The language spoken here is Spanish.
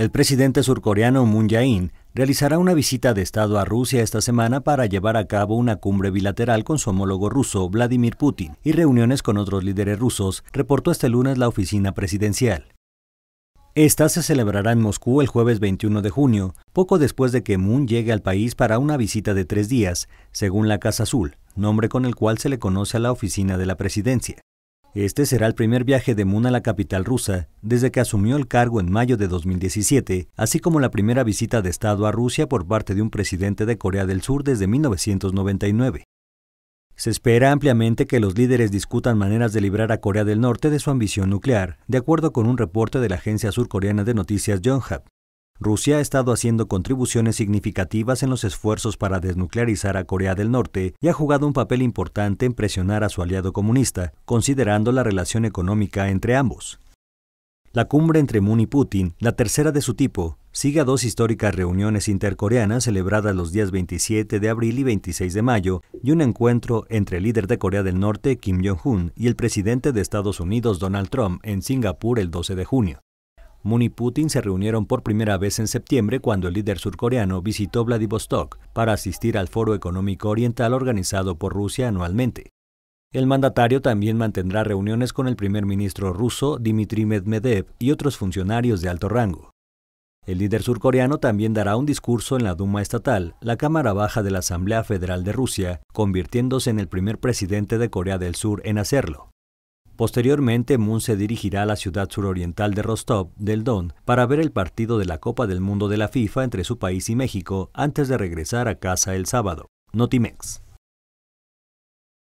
El presidente surcoreano Moon Jae-in realizará una visita de Estado a Rusia esta semana para llevar a cabo una cumbre bilateral con su homólogo ruso, Vladimir Putin, y reuniones con otros líderes rusos, reportó este lunes la oficina presidencial. Esta se celebrará en Moscú el jueves 21 de junio, poco después de que Moon llegue al país para una visita de tres días, según la Casa Azul, nombre con el cual se le conoce a la oficina de la presidencia. Este será el primer viaje de Moon a la capital rusa desde que asumió el cargo en mayo de 2017, así como la primera visita de Estado a Rusia por parte de un presidente de Corea del Sur desde 1999. Se espera ampliamente que los líderes discutan maneras de librar a Corea del Norte de su ambición nuclear, de acuerdo con un reporte de la agencia surcoreana de noticias Yonhap. Rusia ha estado haciendo contribuciones significativas en los esfuerzos para desnuclearizar a Corea del Norte y ha jugado un papel importante en presionar a su aliado comunista, considerando la relación económica entre ambos. La cumbre entre Moon y Putin, la tercera de su tipo, sigue a dos históricas reuniones intercoreanas celebradas los días 27 de abril y 26 de mayo y un encuentro entre el líder de Corea del Norte, Kim Jong-un, y el presidente de Estados Unidos, Donald Trump, en Singapur el 12 de junio. Moon y Putin se reunieron por primera vez en septiembre cuando el líder surcoreano visitó Vladivostok para asistir al Foro Económico Oriental organizado por Rusia anualmente. El mandatario también mantendrá reuniones con el primer ministro ruso Dmitry Medvedev y otros funcionarios de alto rango. El líder surcoreano también dará un discurso en la Duma estatal, la Cámara Baja de la Asamblea Federal de Rusia, convirtiéndose en el primer presidente de Corea del Sur en hacerlo. Posteriormente, Moon se dirigirá a la ciudad suroriental de Rostov del Don para ver el partido de la Copa del Mundo de la FIFA entre su país y México antes de regresar a casa el sábado. Notimex.